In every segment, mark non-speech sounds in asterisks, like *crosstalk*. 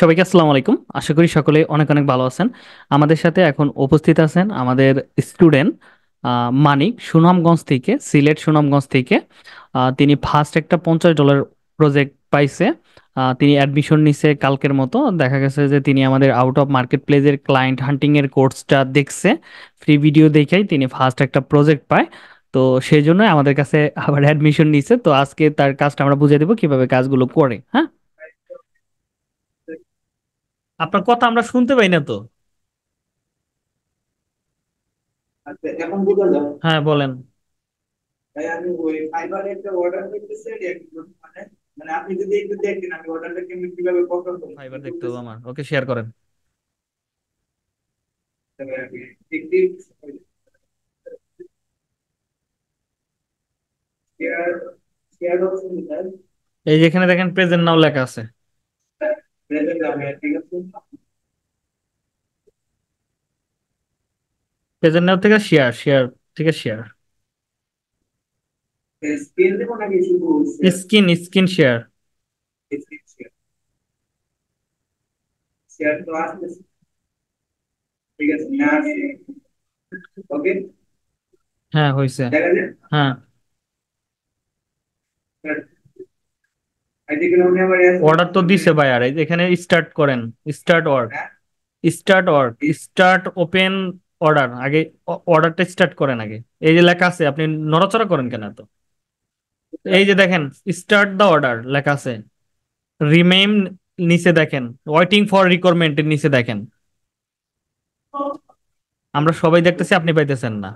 সবাইকে আসসালামু আলাইকুম আশা করি সকলে অনেক অনেক ভালো আছেন আমাদের সাথে এখন উপস্থিত আছেন আমাদের স্টুডেন্ট মানিক সুনামগঞ্জ থেকে সিলেট সুনামগঞ্জ থেকে তিনি ফার্স্ট একটা পঞ্চাশ ডলার প্রজেক্ট পাইছে তিনি অ্যাডমিশন নিছে কালকের মতো দেখা গেছে যে তিনি আমাদের আউট অফ মার্কেট প্লেসের ক্লায়েন্ট হান্টিংয়ের কোর্সটা দেখছে ফ্রি ভিডিও দেখেই তিনি ফার্স্ট একটা প্রজেক্ট পায় তো সেই জন্য আমাদের কাছে আবার অ্যাডমিশন নিছে তো আজকে তার কাজটা আমরা বুঝে দেবো কিভাবে কাজগুলো করে হ্যাঁ আপনার কথা আমরা শুনতে পাই না তো আচ্ছা, হ্যাঁ বলেন আমি ওই অর্ডার মানে, মানে আপনি যদি আমি অর্ডারটা কিভাবে ফাইবার দেখতে আমার ওকে শেয়ার করেন শেয়ার এই যেখানে দেখেন প্রেজেন্ট নাও লেখা আছে পেজের নাম থেকে শেয়ার শেয়ার থেকে share screen screen share share ঠিক আছে হ্যাঁ হয়েছে হ্যাঁ অর্ডার তো দিছে ভাই আর এখানে স্টার্ট করেন স্টার্ট অর্ড স্টার্ট অর্ড স্টার্ট ওপেন অর্ডার আগে অর্ডারটা স্টার্ট করেন আগে এই যে লেখা আছে আপনি নড়াচড়া করেন কেন তো এই যে দেখেন স্টার্ট দ্য অর্ডার লেখা আছে রিমেইন নিচে দেখেন ওয়েটিং ফর রিকোয়ারমেন্ট নিচে দেখেন আমরা সবাই দেখতেছি আপনি পাইতেছেন না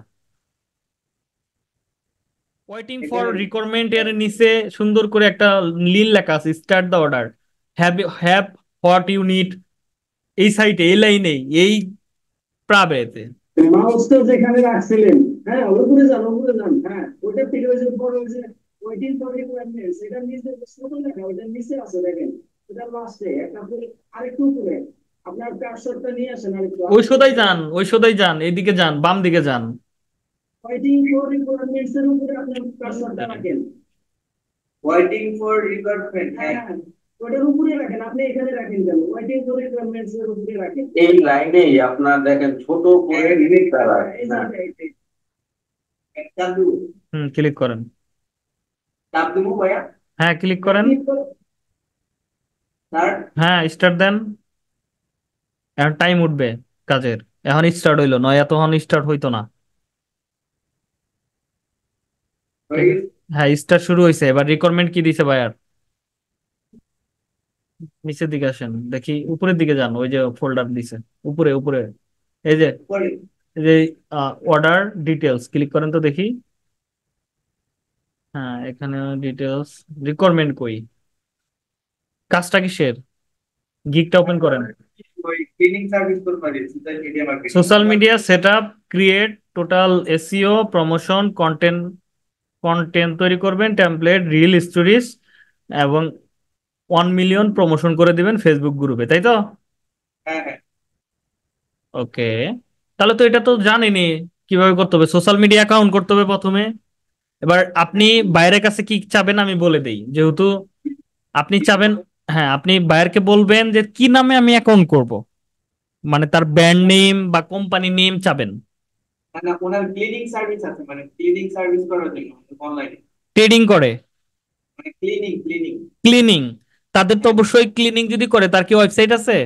ওয়েটিং ফর রিকোয়ারমেন্ট এর নিচে সুন্দর করে একটা লীল লেখা আছে start the order have have what you need এই সাইটে এই লাইনে এই প্রাবেতে হ্যাঁ, ওই সদাই যান ওই সদাই যান এদিকে হ্যাঁ, যান বাম দিকে যান ওয়েটিং ফর রিকোয়ারমেন্টস এর উপরে আপনার কাজটা আচ্ছা। রাখেন ওয়েটিং হ্যাঁ। হ্যাঁ, ওটার উপরে রাখেন আপনি এখানে রাখেন কেন ফর রিকোয়ারমেন্টস এর উপরে রাখেন এই দেখেন ছোট করে হ্যাঁ, একটা দু হুম ক্লিক করেন দিব ভাইয়া হ্যাঁ ক্লিক করেন হ্যাঁ স্টার্ট দেন এখন টাইম উঠবে কাজের এখন স্টার্ট হইলো নয় এতক্ষণ স্টার্ট হইতো না হ্যাঁ স্টার শুরু হয়েছে এবার রিকোয়ারমেন্ট কি দিছে ভাই আর নিচের দিকে আসেন দেখি উপরের দিকে যান ওই যে ফোল্ডার দিছে উপরে উপরে এই যে এই যে অর্ডার ডিটেলস ক্লিক করেন তো দেখি হ্যাঁ এখানে ডিটেলস রিকোয়ারমেন্ট কই কাজটা কিসের গিগটা ওপেন করেন social media set up create total SEO promotion content content তৈরি করবেন টেমপ্লেট রিল স্টোরিজ এবং ওয়ান মিলিয়ন প্রমোশন করে দিবেন ফেসবুক গ্রুপে তাই তো ওকে হ্যাঁ, হ্যাঁ। তাহলে তো এটা তো জানিনি কিভাবে করতে হবে সোশ্যাল মিডিয়া অ্যাকাউন্ট করতে হবে প্রথমে এবার আপনি বাইরের কাছে কি চাবেন আমি বলে দেই যেহেতু আপনি চাবেন হ্যাঁ আপনি বাইরকে বলবেন যে কি নামে আমি অ্যাকাউন্ট করব মানে তার ব্র্যান্ড নেম বা কোম্পানি নেম চাবেন না মানে ওনার ক্লিনিং সার্ভিস আছে মানে ক্লিনিং সার্ভিস করার জন্য অনলাইনে ট্রেডিং করে মানে ক্লিনিং ক্লিনিং ক্লিনিং তাদের তো হ্যাঁ। অবশ্যই ক্লিনিং যদি করে তার কি ওয়েবসাইট আছে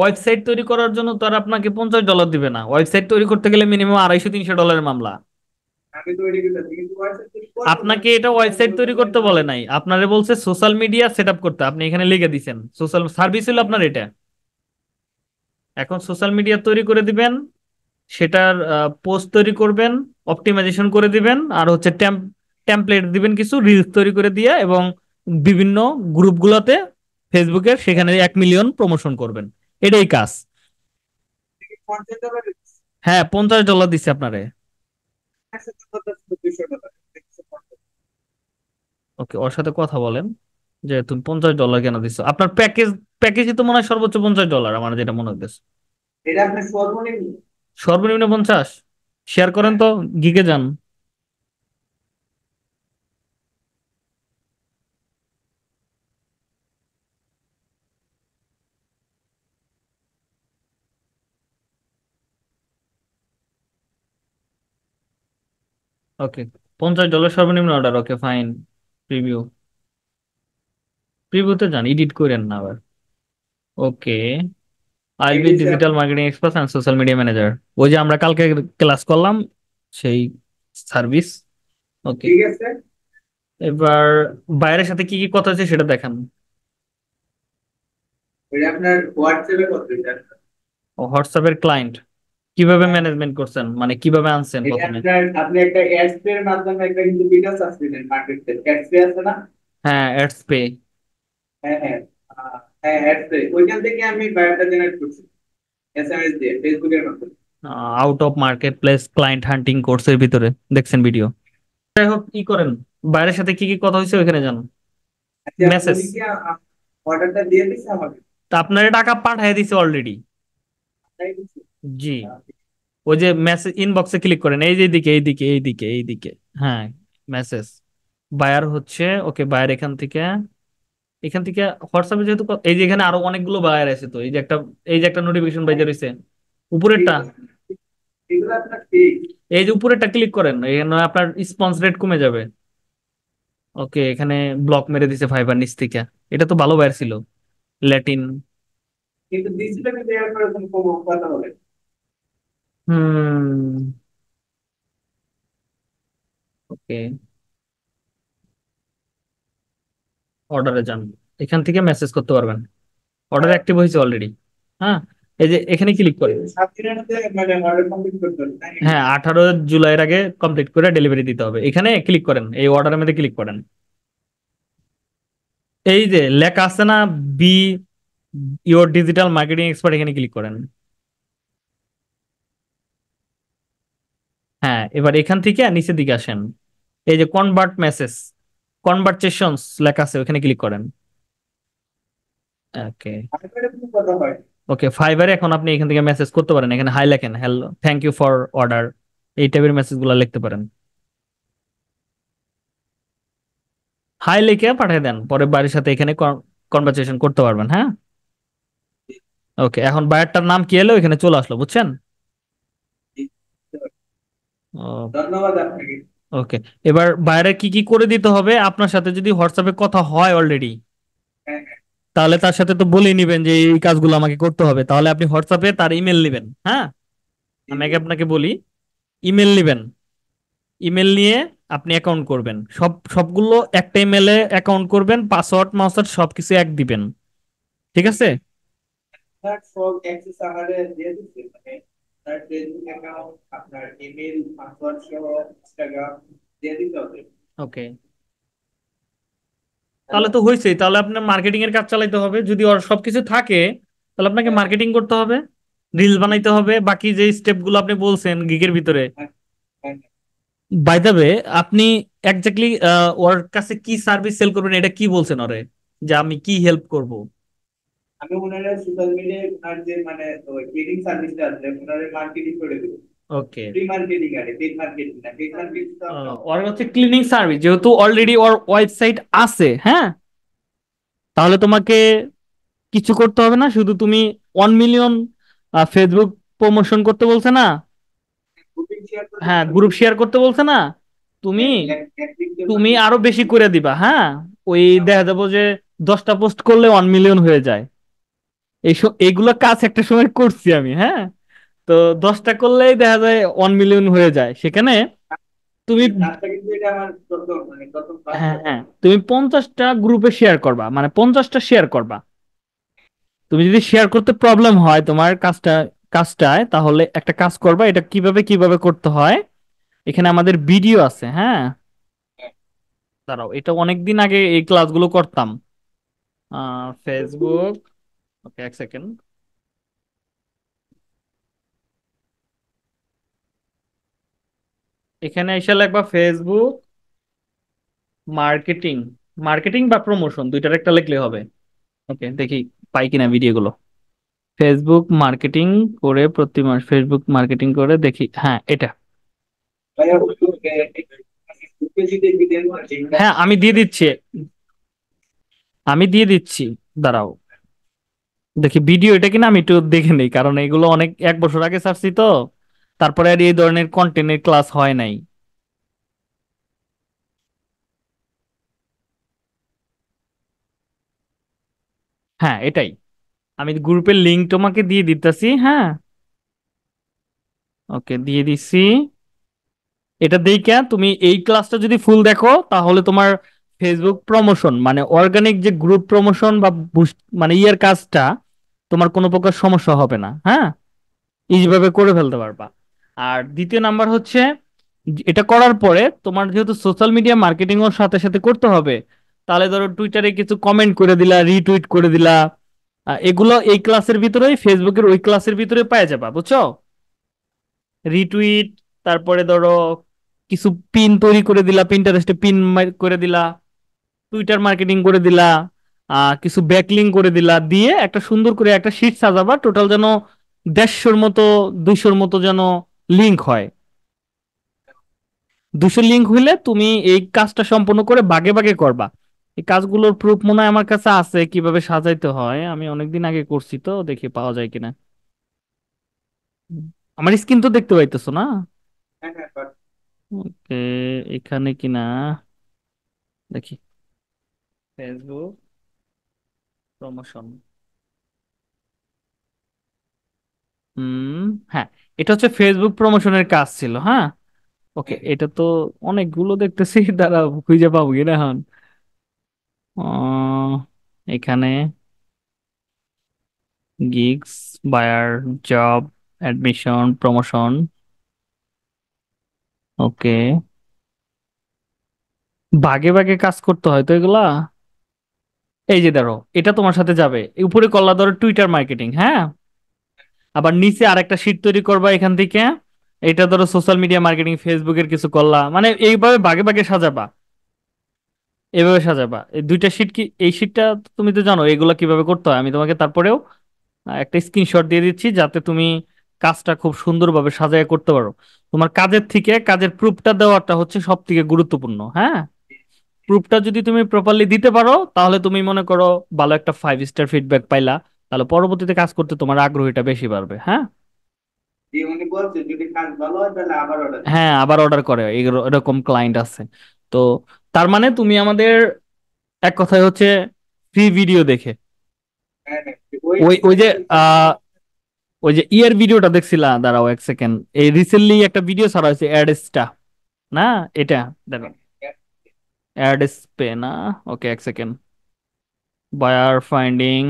ওয়েবসাইট তৈরি করার জন্য ওয়েবসাইট তো আর আপনাকে পঞ্চাশ ডলার দিবে না ওয়েবসাইট তৈরি করতে গেলে মিনিমাম আড়াইশো তিনশো ডলারের মামলা আপনাকে এটা ওয়েবসাইট তৈরি করতে বলে নাই আপনারে বলছে সোশ্যাল মিডিয়া সেট করতে আপনি এখানে লিখে দিচ্ছেন সোশ্যাল সার্ভিস হলো আপনার এটা এখন সোশ্যাল মিডিয়া তৈরি করে দিবেন সেটার পোস্ট তৈরি করবেন অপটিমাইজেশন করে দিবেন আর হচ্ছে টেমপ্লেট দিবেন কিছু রিলস তৈরি করে দিয়ে এবং বিভিন্ন গ্রুপগুলোতে ফেসবুকের সেখানে এক মিলিয়ন প্রমোশন করবেন এটাই কাজ হ্যাঁ পঞ্চাশ ডলার দিচ্ছে আপনারে ওকে ওর সাথে কথা বলেন যে তুমি পঞ্চাশ ডলার কেন দিচ্ছ আপনার প্যাকেজ প্যাকেজই তো মনে হয় সর্বোচ্চ পঞ্চাশ ডলার আমার যেটা মনে হচ্ছে এটা সর্বনিম্ন সর্বনিম্ন পঞ্চাশ শেয়ার করেন তো গিকে যান ওকে পঞ্চাশ ডলার সর্বনিম্ন অর্ডার ওকে ফাইন প্রিভিউ প্রিভিউতে যান এডিট করেন না আবার okay I be digital marketing expert and social media manager ওই যে আমরা কালকে ক্লাস করলাম সেই সার্ভিস ওকে ঠিক আছে এবার বাইরের সাথে কি কি কথা আছে সেটা দেখান এটা আপনার হোয়াটসঅ্যাপে কথা হচ্ছে হোয়াটসঅ্যাপের ক্লায়েন্ট কিভাবে ম্যানেজমেন্ট করছেন মানে কিভাবে আনছেন প্রথমে আপনি একটা অ্যাডস পে এর মাধ্যমে একটা কিন্তু বিজনেস আসছিলেন মার্কেটে অ্যাডস পে আছে না হ্যাঁ অ্যাডস পে হ্যাঁ হ্যাঁ out of marketplace client hunting কোর্সের ভিতরে দেখছেন ভিডিও যাই হোক কি করেন বাইরের সাথে কি কি কথা হয়েছে ওখানে জানো মেসেজ তা আপনার টাকা পাঠিয়ে দিছে অলরেডি জি ওই যে মেসেজ ইনবক্সে ক্লিক করেন এই যে এইদিকে এইদিকে এইদিকে এইদিকে হ্যাঁ মেসেজ বায়ার হচ্ছে ওকে বায়ার এখান থেকে এখান থেকে হোয়াটসঅ্যাপে যেহেতু এই যে এখানে আরো অনেকগুলো বায়ার আছে তো এই যে একটা এই যে একটা নোটিফিকেশন বাইজে রয়েছে উপরেরটা এই যে উপরেরটা ক্লিক করেন এখানে আপনার স্পন্স রেট কমে যাবে ওকে এখানে ব্লক মেরে দিছে ফাইবার নিচ থেকে এটা তো ভালো বায়ার ছিল ল্যাটিন হুম ওকে অর্ডারে যান এখান থেকে মেসেজ করতে পারবেন অর্ডার অ্যাক্টিভ হয়েছে অলরেডি হ্যাঁ এই যে এখানে ক্লিক করে হ্যাঁ আঠারো জুলাইয়ের আগে কমপ্লিট করে ডেলিভারি দিতে হবে এখানে ক্লিক করেন এই অর্ডারের মধ্যে ক্লিক করেন এই যে লেখা আছে না be your digital marketing expert এখানে ক্লিক করেন হ্যাঁ এবার এখান থেকে নিচের দিকে আসেন এই যে কনভার্ট মেসেজ কনভারসেশনস লেখা আছে ওখানে ক্লিক করেন ওকে ওকে ফাইবারে এখন আপনি এখান থেকে মেসেজ করতে পারেন এখানে হাই লেখেন hello thank you for order এই টাইপের মেসেজগুলো লিখতে পারেন হাই লিখে পাঠিয়ে দেন পরে বাড়ির সাথে এখানে কনভারসেশন করতে পারবেন হ্যাঁ ওকে এখন বায়ারটার নাম কি এলো এখানে চলে আসলো বুঝছেন ধন্যবাদ আপনাকে ওকে এবার বাইরে কি কি করে দিতে হবে আপনার সাথে যদি হোয়াটসঅ্যাপে কথা হয় অলরেডি তাহলে তার সাথে তো বলে নিবেন যে এই কাজগুলো আমাকে করতে হবে তাহলে আপনি হোয়াটসঅ্যাপে তার ইমেল নেবেন হ্যাঁ আমি আগে আপনাকে বলি ইমেল নেবেন ইমেল নিয়ে আপনি অ্যাকাউন্ট করবেন সব সবগুলো একটা ইমেলে অ্যাকাউন্ট করবেন পাসওয়ার্ড মাসওয়ার্ড সবকিছু এক দিবেন ঠিক আছে আপনার ফেসবুক অ্যাকাউন্ট আপনার ইমেল পাসওয়ার্ড সহ ইনস্টাগ্রাম দিয়ে দিতে হবে ওকে তাহলে তো হয়েছে তাহলে আপনার মার্কেটিং এর কাজ চালাইতে হবে যদি ওর সবকিছু থাকে তাহলে আপনাকে মার্কেটিং করতে হবে রিল বানাইতে হবে বাকি যে গুলো আপনি বলছেন গিগের ভিতরে বাই দ্য ওয়ে আপনি এক্স্যাক্টলি ওর কাছে কি সার্ভিস সেল করবেন এটা কি বলছেন ওরে যে আমি কি হেল্প করব আমি ওনারা সোশ্যাল মিডিয়ায় ওনার যে মানে ট্রেডিং সার্ভিসটা আছে ওনারে মার্কেটিং করে দেবো ওকে ফ্রি মার্কেটিং আরে পেড মার্কেটিং না পেড মার্কেটিং ওর হচ্ছে ক্লিনিং সার্ভিস যেহেতু অলরেডি ওর ওয়েবসাইট আছে হ্যাঁ তাহলে তোমাকে কিছু করতে হবে না শুধু তুমি ওয়ান মিলিয়ন ফেসবুক প্রমোশন করতে বলছে না হ্যাঁ গ্রুপ শেয়ার করতে বলছে না তুমি তুমি আরো বেশি করে দিবা হ্যাঁ ওই আচ্ছা। দেখা যাবো যে দশটা পোস্ট করলে ওয়ান মিলিয়ন হয়ে যায় এইগুলো কাজ একটা সময় করছি আমি হ্যাঁ তো দশটা করলেই দেখা যায় ওয়ান মিলিয়ন হয়ে যায় সেখানে তুমি মানে হ্যাঁ, হ্যাঁ, তুমি পঞ্চাশটা গ্রুপে শেয়ার করবা মানে পঞ্চাশটা শেয়ার করবা তুমি যদি শেয়ার করতে প্রবলেম হয় তোমার কাজটা কাজটায় তাহলে একটা কাজ করবা এটা কিভাবে কিভাবে করতে হয় এখানে আমাদের ভিডিও আছে হ্যাঁ দাঁড়াও এটা অনেকদিন আগে এই ক্লাসগুলো করতাম ফেসবুক Okay, এক সেকেন্ড এখানে এসে লেখবা ফেসবুক মার্কেটিং মার্কেটিং বা প্রমোশন দুইটার একটা লিখলে হবে ওকে দেখি পাই কিনা ভিডিওগুলো ফেসবুক মার্কেটিং করে প্রতি মাস ফেসবুক মার্কেটিং করে দেখি হ্যাঁ এটা হ্যাঁ আমি দিয়ে দিচ্ছি আমি দিয়ে দিচ্ছি দাঁড়াও দেখি ভিডিও এটা কিনা আমি একটু দেখে নেই কারণ এগুলো অনেক এক বছর আগে ছাড়ছি তো তারপরে আর এই ধরনের কন্টেন্টের ক্লাস হয় নাই হ্যাঁ এটাই আমি গ্রুপের লিঙ্ক তোমাকে দিয়ে দিতেছি হ্যাঁ ওকে দিয়ে দিছি এটা দেখা তুমি এই ক্লাসটা যদি ফুল দেখো তাহলে তোমার ফেসবুক প্রমোশন মানে অর্গানিক যে গ্রুপ প্রমোশন বা মানে ইয়ার কাজটা তোমার কোনো প্রকার সমস্যা হবে না হ্যাঁ ইজিভাবে করে ফেলতে পারবা আর দ্বিতীয় নাম্বার হচ্ছে এটা করার পরে তোমার যেহেতু সোশ্যাল মিডিয়া মার্কেটিং ওর সাথে সাথে করতে হবে তাহলে ধরো টুইটারে কিছু কমেন্ট করে দিলা রিটুইট করে দিলা এগুলো এই ক্লাসের ভিতরেই ফেসবুকের ওই ক্লাসের ভিতরে পাওয়া যাবা বুঝছো রিটুইট তারপরে ধরো কিছু পিন তৈরি করে দিলা পিন্টারেস্টে পিন করে দিলা টুইটার মার্কেটিং করে দিলা কিছু ব্যাকলিং করে দিলা দিয়ে একটা সুন্দর করে একটা শিট সাজাবা টোটাল যেন দেড়শোর মতো দুইশোর মতো যেন লিঙ্ক হয় দুশো লিঙ্ক হইলে তুমি এই কাজটা সম্পূর্ণ করে বাগে বাগে করবা এই কাজগুলোর প্রুফ মনে হয় আমার কাছে আছে কিভাবে সাজাইতে হয় আমি অনেকদিন আগে করছি তো দেখি পাওয়া যায় কিনা আমার স্ক্রিন তো দেখতে পাইতেছো না ওকে হ্যাঁ, হ্যাঁ, এখানে কিনা দেখি ফেসবুক প্রমোশন হুম হ্যাঁ এটা হচ্ছে ফেসবুক প্রমোশনের কাজ ছিল হ্যাঁ ওকে হ্যাঁ। এটা তো অনেকগুলো দেখতেছি *laughs* দাঁড়া খুঁজে পাবো কিনা এখন এখানে gigs buyer job admission promotion okay ভাগে ভাগে কাজ করতে হয় তো এগুলা এই যে ধরো এটা তোমার সাথে যাবে উপরে করলা ধরো টুইটার মার্কেটিং হ্যাঁ আবার নিচে আরেকটা শীট তৈরি করবা এখান থেকে এটা ধরো সোশ্যাল মিডিয়া মার্কেটিং ফেসবুকের কিছু করলা মানে এইভাবে বাগে বাগে সাজাবা এভাবে সাজাবা এই দুইটা শীট কি এই শীটটা তুমি তো জানো এগুলা কিভাবে করতে হয় আমি তোমাকে তারপরেও একটা স্ক্রিনশট দিয়ে দিচ্ছি যাতে তুমি কাজটা খুব সুন্দরভাবে সাজায় করতে পারো তোমার কাজের থেকে কাজের প্রুফটা দেওয়াটা হচ্ছে সব থেকে গুরুত্বপূর্ণ হ্যাঁ প্রুফটা যদি তুমি প্রপারলি দিতে পারো তাহলে তুমি মনে করো ভালো একটা ফাইভ স্টার ফিডব্যাক পাইলা তাহলে পরবর্তীতে কাজ করতে তোমার আগ্রহীটা বেশি বাড়বে হ্যাঁ হ্যাঁ আবার অর্ডার করে এরকম ক্লায়েন্ট আছে তো তার মানে তুমি আমাদের এক কথায় হচ্ছে ফ্রি ভিডিও দেখে হ্যাঁ, হ্যাঁ, ওই ওই যে ওই যে ইয়ার ভিডিওটা দেখছিলা দাঁড়াও এক সেকেন্ড এই রিসেন্টলি একটা ভিডিও ছাড়া হয়েছে অ্যাডেসটা না এটা দেখো স্পে না ওকে এক সেকেন্ড বায়ার ফাইন্ডিং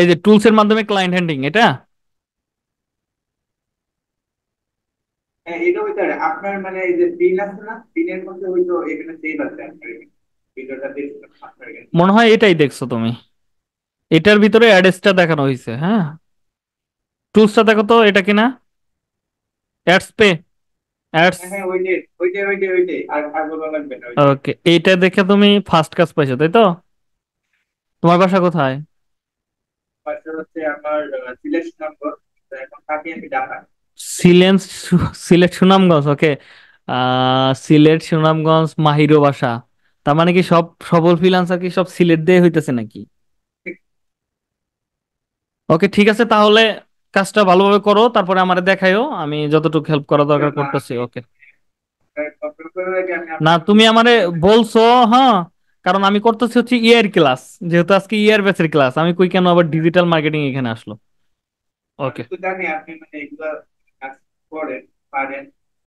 এই যে টুলস এর মাধ্যমে ক্লায়েন্ট হ্যান্ডিং এটা হ্যাঁ, মানে মনে হয় এটাই দেখছো তুমি এটার ভিতরে অ্যাড্রেসটা দেখানো হয়েছে হ্যাঁ টুলসটা দেখো তো এটা কিনা অ্যাডস পে হ্যাঁ, হ্যাঁ, ওকে এইটা দেখে তুমি ফার্স্ট কাজ পাইছো তাই তো তোমার বাসা কোথায় সিলেট সিলেট সুনামগঞ্জ ওকে সিলেট সুনামগঞ্জ মাহিরো বাসা তার মানে কি সব সবল ফ্রিল্যান্সার কি সব সিলেট দিয়ে হইতেছে নাকি ওকে ঠিক আছে তাহলে কাজটা ভালোভাবে করো তারপরে আমার দেখাইও আমি যতটুকু হেল্প করা দরকার করতেছি ওকে না তুমি আমারে বলছো হ্যাঁ কারণ আমি করতেছি হচ্ছে ইয়ার e ক্লাস যেহেতু আজকে ইয়ার বেসের ক্লাস আমি কই কেন আবার ডিজিটাল মার্কেটিং এখানে আসলো ওকে জানি আপনি মানে এগুলা করেন পারেন